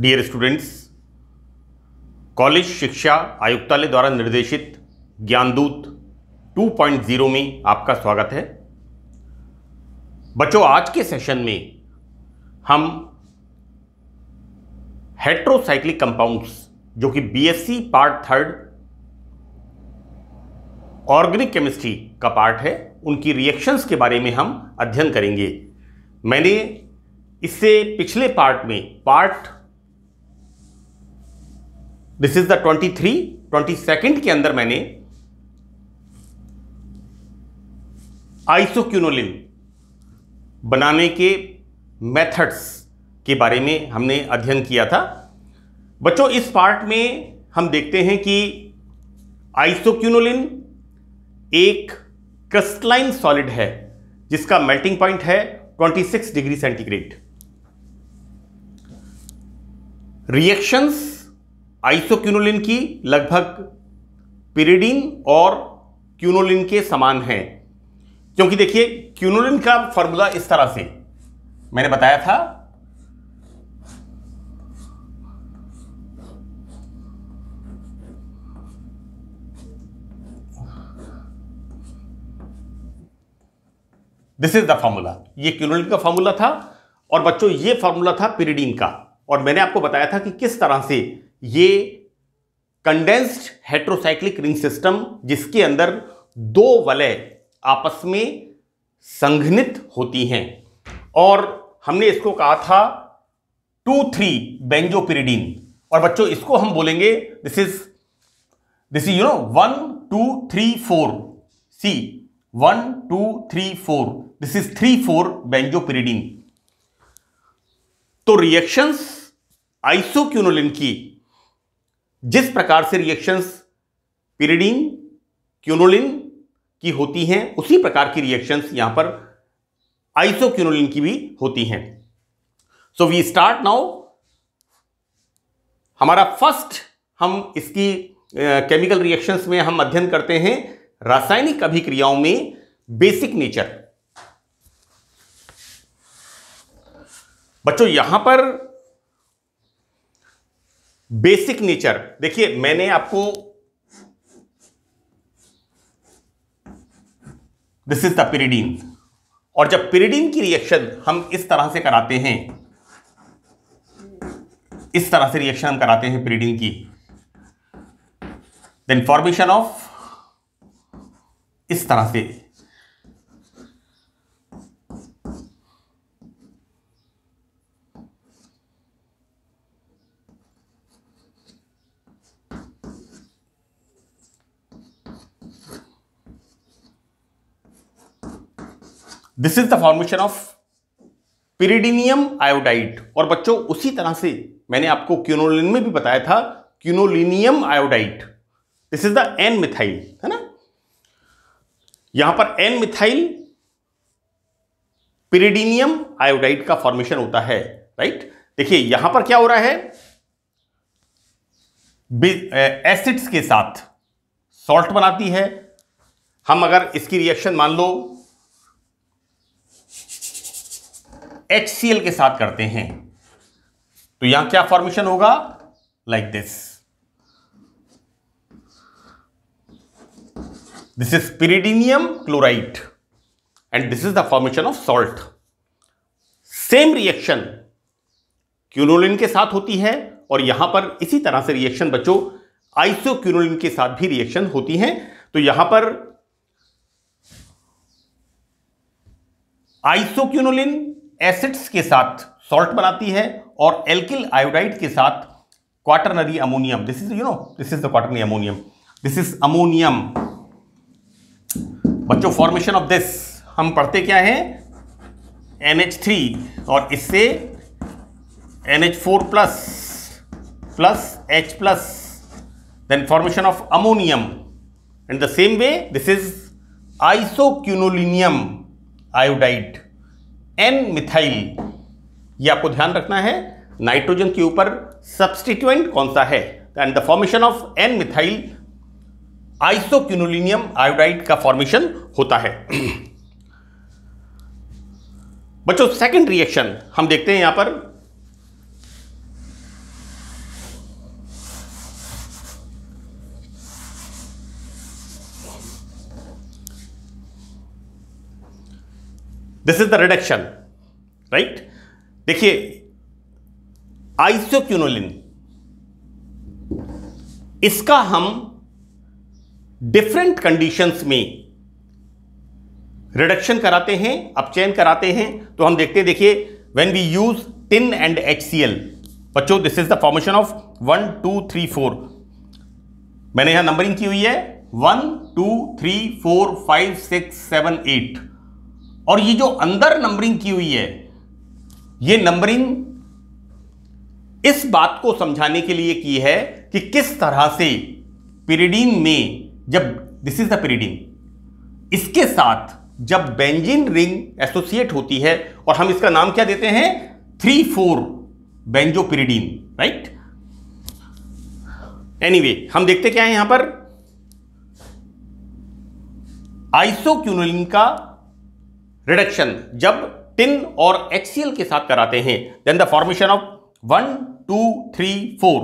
Dear students college शिक्षा आयुक्तालय द्वारा निर्देशित ज्ञानदूत 2.0 में आपका स्वागत है बच्चों आज के सेशन में हम हेट्रोसाइक्लिक कंपाउंड्स जो कि BSc part third organic chemistry का पार्ट है उनकी रिएक्शंस के बारे में हम अध्ययन करेंगे मैंने इससे पिछले पार्ट में part this is the twenty three twenty second के अंदर मैंने आइसोक्यूनोलिन बनाने के मेथड्स के बारे में हमने अध्ययन किया था बच्चों इस पार्ट में हम देखते हैं कि आइसोक्यूनोलिन एक क्रिस्टलाइन सॉलिड है जिसका मेल्टिंग पॉइंट है 26 डिग्री सेंटीग्रेड रिएक्शंस आइसोक्यूनोलिन की लगभग पिरिडीन और क्यूनोलिन के समान है क्योंकि देखिए क्यूनोलिन का फॉर्मूला इस तरह से मैंने बताया था दिस इज द फॉर्मूला ये क्यूनोलिन का फॉर्मूला था और बच्चों ये फॉर्मूला था पिरिडीन का और मैंने आपको बताया था कि किस तरह से ये कंडेंस्ड हेट्रोसाइक्लिक रिंग सिस्टम जिसके अंदर दो वलय आपस में संघनित होती हैं और हमने इसको कहा था टू थ्री बेंजोपिरिडीन और बच्चों इसको हम बोलेंगे this is this is you know one two three four C one two three four this is three four benzopyridine तो रिएक्शंस आइसोक्यूनोलिन की जिस प्रकार से रिएक्शंस पीरिडीन क्यूनोलिन की होती हैं उसी प्रकार की रिएक्शंस यहां पर आइसोक्यूनोलिन की भी होती हैं सो वी स्टार्ट नाउ हमारा फर्स्ट हम इसकी केमिकल uh, रिएक्शंस में हम अध्ययन करते हैं रासायनिक अभिक्रियाओं में बेसिक नेचर बच्चों यहां पर बेसिक नेचर देखिए मैंने आपको दिस इज द पिरीडीन और जब पिरीडीन की रिएक्शन हम इस तरह से कराते हैं इस तरह से रिएक्शन हम कराते हैं पिरीडीन की देन फॉर्मेशन ऑफ इस तरह से this is the formation of pyridinium iodide और बच्चों उसी तरह से मैंने आपको क्यूनोलिन में भी बताया था quinolinium iodide this is the N methyl है ना यहां पर एन मिथाइल पिरीडिनियम आयोडाइड का फॉर्मेशन होता है राइट देखिए यहां पर क्या हो रहा है एसिड्स eh, के साथ सॉल्ट बनाती है हम अगर इसकी रिएक्शन मान लो एच के साथ करते हैं तो यहां क्या फॉर्मेशन होगा like this this is pyridinium chloride and this is the formation of salt same reaction quinoline के साथ होती है और यहां पर इसी तरह से रिएक्शन बच्चों आइसोक्यूनोलिन के साथ भी रिएक्शन होती है तो यहां पर आइसोक्यूनोलिन एसिड्स के साथ सॉल्ट बनाती है और एल्किल आयोडाइड के साथ quaternary ammonium this is you know this is the quaternary ammonium this is ammonium बच्चों फॉर्मेशन ऑफ दिस हम पढ़ते क्या है थ्री और इससे four plus plus H plus then formation of ammonium and the same way this is isoquinolinium iodide N methyl ये आपको ध्यान रखना है नाइट्रोजन के ऊपर सब्सटीट्यूएंट कौन सा है and the formation of N methyl isoquinolinium iodide का फॉर्मेशन होता है बच्चों सेकंड रिएक्शन हम देखते हैं यहां पर this is the reduction right देखिए आइसोक्यूनोलिन इसका हम डिफरेंट कंडीशंस में रिडक्शन कराते हैं अपचयन कराते हैं तो हम देखते हैं देखिए when we use tin and H बच्चों this is the formation of one two three four मैंने यहां नंबरिंग की हुई है one two three four five six seven eight और ये जो अंदर नंबरिंग की हुई है ये नंबरिंग इस बात को समझाने के लिए की है कि किस तरह से पिरीडीन में जब दिस इज द पिरीडीन इसके साथ जब बेंजीन रिंग एसोसिएट होती है और हम इसका नाम क्या देते हैं three four benzopyridine right anyway हम देखते क्या है यहां पर आइसोक्यूनोलिन का रिडक्शन जब टिन और एक्सीएल के साथ कराते हैं then the formation of one two three four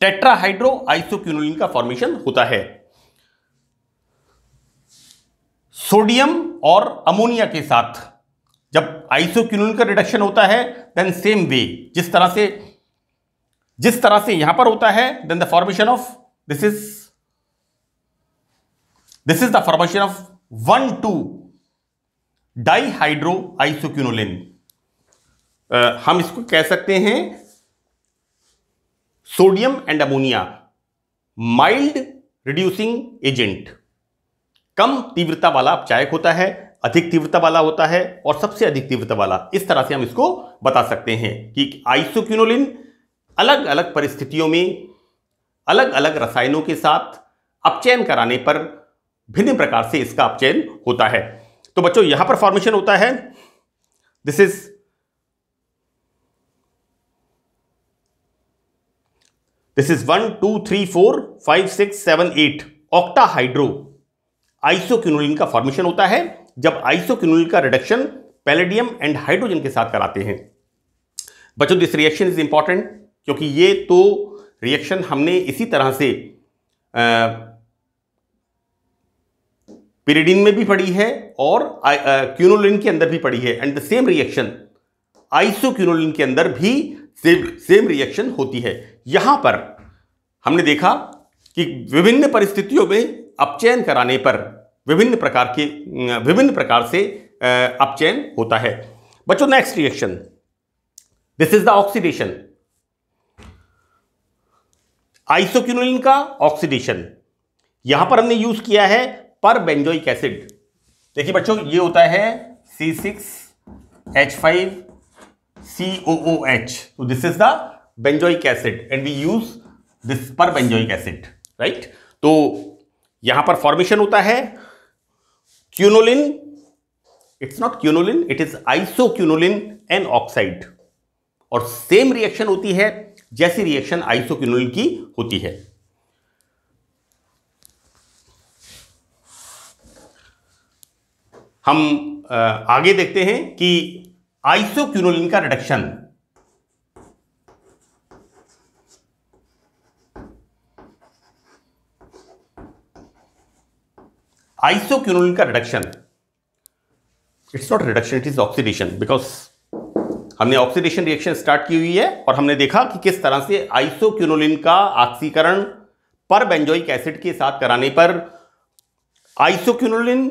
tetrahydro isoquinoline का फॉर्मेशन होता है सोडियम और अमोनिया के साथ जब आइसोक्यूनोलिन का रिडक्शन होता है देन सेम वे जिस तरह से जिस तरह से यहां पर होता है then the formation of this is this is the formation of one two dihydro isoquinoline uh, हम इसको कह सकते हैं sodium and ammonia mild reducing agent कम तीव्रता वाला अपचायक होता है अधिक तीव्रता वाला होता है और सबसे अधिक तीव्रता वाला इस तरह से हम इसको बता सकते हैं कि आइसोक्यूनोलिन अलग अलग परिस्थितियों में अलग अलग रसायनों के साथ अपचयन कराने पर भिन्न प्रकार से इसका अपचयन होता है तो बच्चों यहां पर फॉर्मेशन होता है this is this is one two three four five six seven eight octa hydro isoquinoline का फॉर्मेशन होता है जब आइसोक्यूनोलिन का रिडक्शन पैलेडियम एंड हाइड्रोजन के साथ कराते हैं बच्चों दिस रिएक्शन इज इंपॉर्टेंट क्योंकि ये तो रिएक्शन हमने इसी तरह से आ, पिरिडिन में भी पड़ी है और क्यूनोलिन के अंदर भी पड़ी है and the same reaction isoquinoline के अंदर भी सेम सेम रिएक्शन होती है यहां पर हमने देखा कि विभिन्न परिस्थितियों में अपचयन कराने पर विभिन्न प्रकार के विभिन्न प्रकार से अपचयन होता है बच्चों next reaction this is the oxidation isoquinoline का ऑक्सीडेशन यहां पर हमने यूज किया है पर बेंजोइक एसिड देखिए बच्चों ये होता है C six H five C O O H तो this is the benzoic acid and we use this पर बेंजोइक एसिड राइट तो यहां पर फॉर्मेशन होता है quinoline it's not quinoline it is iso quinoline N oxide और same reaction होती है जैसी रिएक्शन क्यूनोलिन की होती है हम आगे देखते हैं कि आइसोक्यूनोलिन का रिडक्शन आइसोक्यूनोलिन का reduction it's not reduction it is oxidation because हमने ऑक्सीडेशन रिएक्शन स्टार्ट की हुई है और हमने देखा कि किस तरह से आइसोक्यूनोलिन का ऑक्सीकरण पर बेंजोइक एसिड के साथ कराने पर आइसोक्यूनोलिन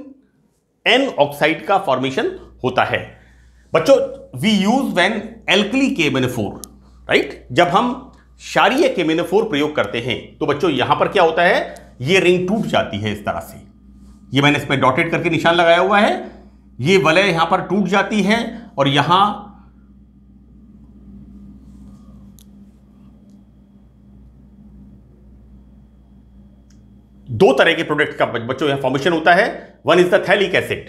एन ऑक्साइड का फॉर्मेशन होता है बच्चों वी यूज वेन एल्कली के मेनोफोर राइट जब हम शारीय के मेनोफोर प्रयोग करते हैं तो बच्चों यहां पर क्या होता है ये रिंग टूट जाती है इस तरह से ये मैंने इसमें डॉटेड करके निशान लगाया हुआ है ये वलय यहां पर टूट जाती है और यहां दो तरह के प्रोडक्ट का बच्चों यहां फॉर्मेशन होता है One is the phthalic acid.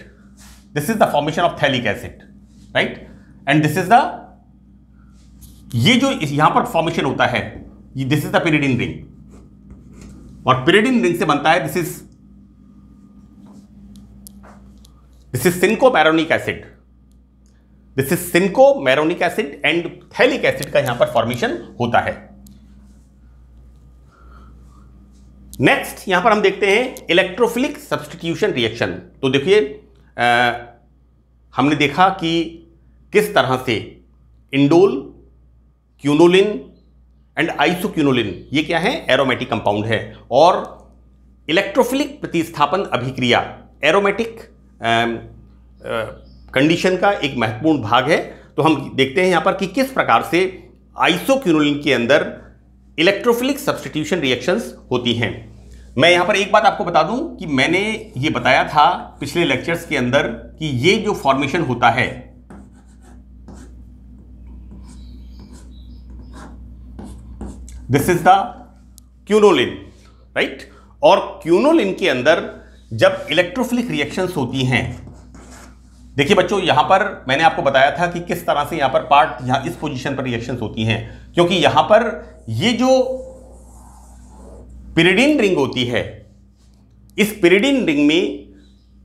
This is the formation of phthalic acid, right? And this is the ये जो यहां पर फॉर्मेशन होता है this is the pyridine ring और पिरीडिन रिंग से बनता है this is this is cinchomeronic acid this is cinchomeronic acid and phthalic acid का यहां पर फॉर्मेशन होता है नेक्स्ट यहां पर हम देखते हैं इलेक्ट्रोफिलिक सब्सटीट्यूशन रिएक्शन तो देखिए हमने देखा कि किस तरह से इंडोल क्यूनोलिन एंड आइसोक्यूनोलिन ये क्या है एरोमेटिक कंपाउंड है और इलेक्ट्रोफिलिक प्रतिस्थापन अभिक्रिया एरोमेटिक कंडीशन का एक महत्वपूर्ण भाग है तो हम देखते हैं यहाँ पर कि किस प्रकार से आइसोक्यूनोलिन के अंदर इलेक्ट्रोफिलिक सब्सटीट्यूशन रिएक्शंस होती हैं मैं यहाँ पर एक बात आपको बता दूं कि मैंने ये बताया था पिछले लेक्चर्स के अंदर कि ये जो फॉर्मेशन होता है this is the quinoline right और क्यूनोलिन के अंदर जब इलेक्ट्रोफिलिक रिएक्शंस होती हैं देखिए बच्चों यहां पर मैंने आपको बताया था कि किस तरह से यहां पर पार्ट यहां इस पोजीशन पर रिएक्शंस होती हैं क्योंकि यहां पर ये जो पिरिडिन रिंग होती है इस पिरिडिन रिंग में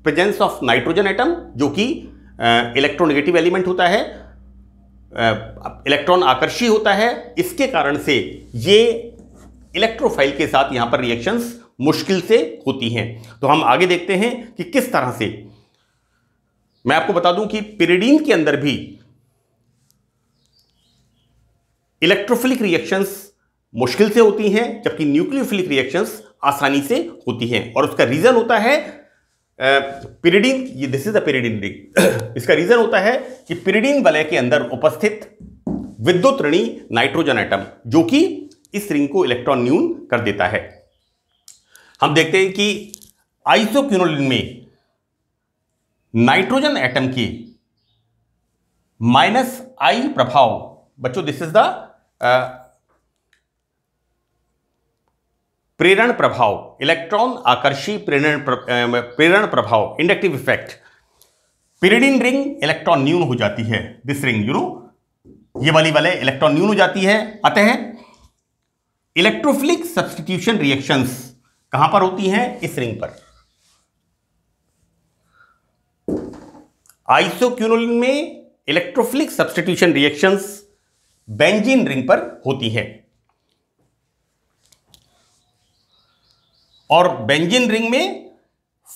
प्रेजेंस ऑफ नाइट्रोजन एटम जो कि इलेक्ट्रोनेगेटिव एलिमेंट होता है इलेक्ट्रॉन आकर्षी होता है इसके कारण से ये इलेक्ट्रोफाइल के साथ यहाँ पर रिएक्शंस मुश्किल से होती हैं तो हम आगे देखते हैं कि किस तरह से मैं आपको बता दूं कि पिरिडीन के अंदर भी इलेक्ट्रोफिलिक रिएक्शंस मुश्किल से होती हैं जबकि न्यूक्लियोफिलिक रिएक्शंस आसानी से होती हैं और उसका रीज़न होता है पिरिडिन ये this is a pyridine ring इसका रीज़न होता है कि पिरिडिन वलय के अंदर उपस्थित विद्युत ऋणी नाइट्रोजन एटम जो कि इस रिंग को इलेक्ट्रॉन न्यून कर देता है हम देखते हैं कि आइसोक्यूनोलिन में नाइट्रोजन एटम की माइनस आई प्रभाव बच्चों दिस इज द प्रेरण प्रभाव इलेक्ट्रॉन आकर्षी प्रेरण प्रेरण प्रभाव inductive effect pyridine ring electron न्यून हो जाती है दिस रिंग यू नो ये वाली वाले इलेक्ट्रॉन न्यून हो जाती है अतः इलेक्ट्रोफिलिक सब्सटीट्यूशन रिएक्शंस कहां पर होती हैं इस रिंग पर आइसोक्यूनोलिन में electrophilic substitution reactions benzene ring पर होती है और बेंजिन रिंग में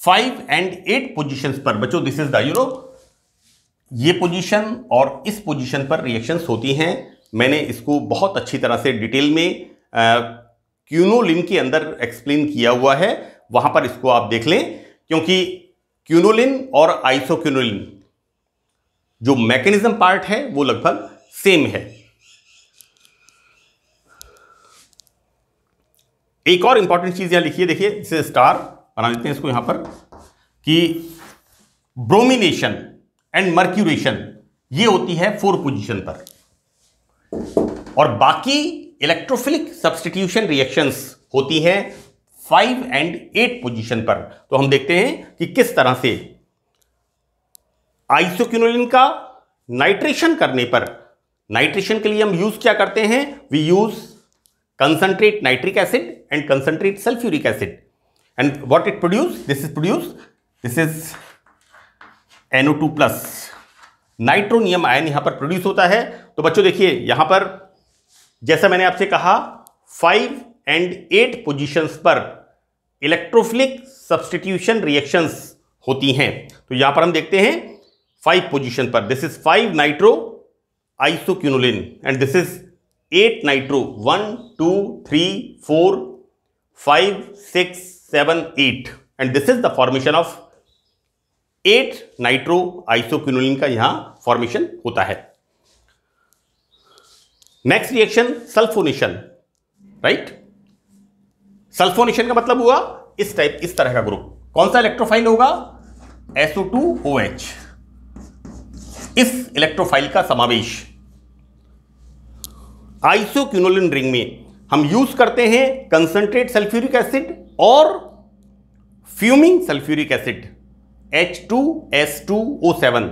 फाइव एंड एट पोजीशंस पर बच्चों दिस इज द यूरो ये पोजीशन और इस पोजीशन पर रिएक्शंस होती हैं मैंने इसको बहुत अच्छी तरह से डिटेल में क्यूनोलिन के अंदर एक्सप्लेन किया हुआ है वहां पर इसको आप देख लें क्योंकि क्यूनोलिन और आइसोक्यूनोलिन जो मैकेनिज्म पार्ट है वो लगभग सेम है एक और इंपॉर्टेंट चीज़ यहां लिखिए देखिए इसे स्टार बना देते हैं इसको यहां पर कि ब्रोमिनेशन एंड मर्क्यूरेशन ये होती है फोर पोजीशन पर और बाकी इलेक्ट्रोफिलिक सब्सटीट्यूशन रिएक्शंस होती हैं फाइव एंड एट पोजीशन पर तो हम देखते हैं कि किस तरह से आइसोक्यूनोलिन का नाइट्रेशन करने पर नाइट्रेशन के लिए हम यूज क्या करते हैं we use concentrate nitric acid and concentrate sulfuric acid. And what it produce? This is produce. This is NO2 plus. Nitronium ion यहां पर प्रोड्यूस होता है तो बच्चों देखिए यहां पर जैसा मैंने आपसे कहा फाइव एंड एट पोजीशंस पर इलेक्ट्रोफिलिक सब्सटीट्यूशन रिएक्शंस होती हैं तो यहां पर हम देखते हैं फाइव पोजीशन पर this is five nitro isoquinoline and this is eight nitro one two three four five six seven eight and this is the formation of eight nitro isoquinoline का यहां फॉर्मेशन होता है next reaction sulphonation right sulphonation का मतलब हुआ इस type इस तरह का ग्रुप कौन सा इलेक्ट्रोफाइल होगा SO2OH इस इलेक्ट्रोफाइल का समावेश आइसोक्यूनोलिन रिंग में हम यूज करते हैं कंसनट्रेट सल्फ्यूरिक एसिड और fuming sulphuric acid H two two S O seven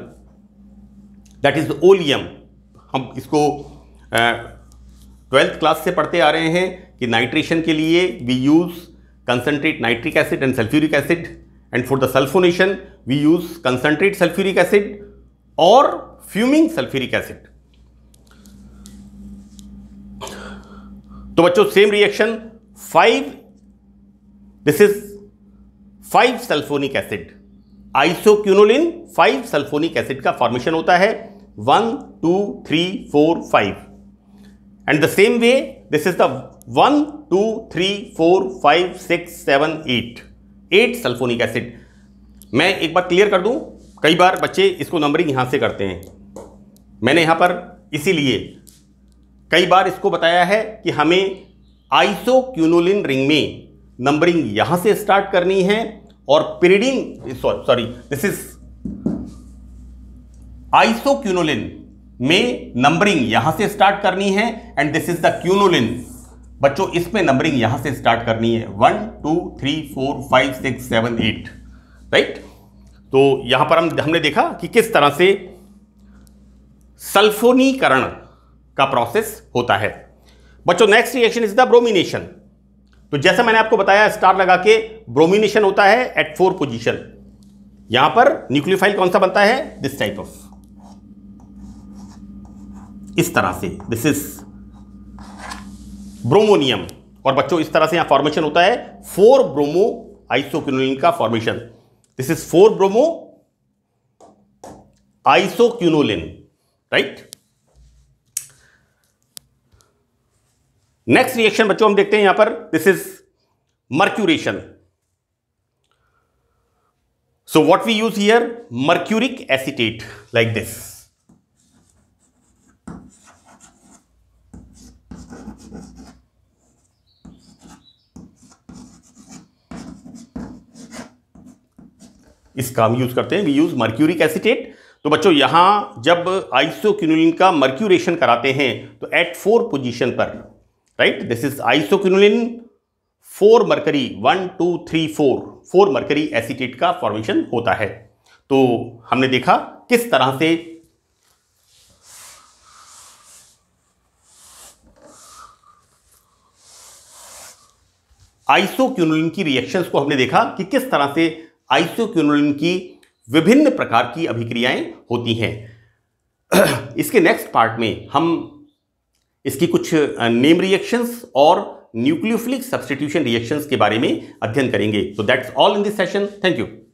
that is oleum हम इसको ट्वेल्थ क्लास से पढ़ते आ रहे हैं कि नाइट्रेशन के लिए we use concentrate nitric acid and sulphuric acid and for the sulphonation we use concentrate sulphuric acid और फ्यूमिंग सल्फ्यूरिक एसिड तो बच्चों same reaction five this is five sulphonic acid isoquinoline five sulphonic acid का formation होता है one two three four five and the same way this is the one two three four five six seven eight eight sulphonic acid मैं एक बार clear कर दूं कई बार बच्चे इसको नंबरिंग यहां से करते हैं मैंने यहां पर इसीलिए कई बार इसको बताया है कि हमें आइसोक्यूनोलिन रिंग में नंबरिंग यहां से स्टार्ट करनी है और pyridine sorry this is isoquinoline में नंबरिंग यहां से स्टार्ट करनी है and this is the quinoline बच्चों इसमें नंबरिंग यहां से स्टार्ट करनी है one two three four five six seven eight right तो यहां पर हम हमने देखा कि किस तरह से सल्फोनीकरण का प्रोसेस होता है बच्चों next reaction is the bromination तो जैसा मैंने आपको बताया स्टार लगा के ब्रोमिनेशन होता है एट फोर पोजिशन यहां पर न्यूक्लियोफाइल कौन सा बनता है दिस टाइप ऑफ इस तरह से दिस इज ब्रोमोनियम और बच्चों इस तरह से यहां फॉर्मेशन होता है फोर ब्रोमो आइसोक्यूनोलिन का formation this is four bromo isoquinoline right next reaction बच्चों हम देखते हैं यहां पर this is mercuration so what we use here mercuric acetate like this इसका हम यूज करते हैं वी यूज मर्क्यूरिक एसिटेट तो बच्चों यहां जब आइसोक्यूनोलिन का मर्क्यूरेशन कराते हैं तो एट फोर पोजीशन पर right this is isoquinoline four mercury 1 2 3 4 four mercury acetate का फॉर्मेशन होता है तो हमने देखा किस तरह से आइसोक्यूनोलिन की रिएक्शंस को हमने देखा कि किस तरह से आइसोक्यूनोलिन की विभिन्न प्रकार की अभिक्रियाएं होती हैं इसके नेक्स्ट पार्ट में हम इसकी कुछ नेम रिएक्शंस और न्यूक्लियोफिलिक सब्सटीट्यूशन रिएक्शंस के बारे में अध्ययन करेंगे तो that's all in this session thank you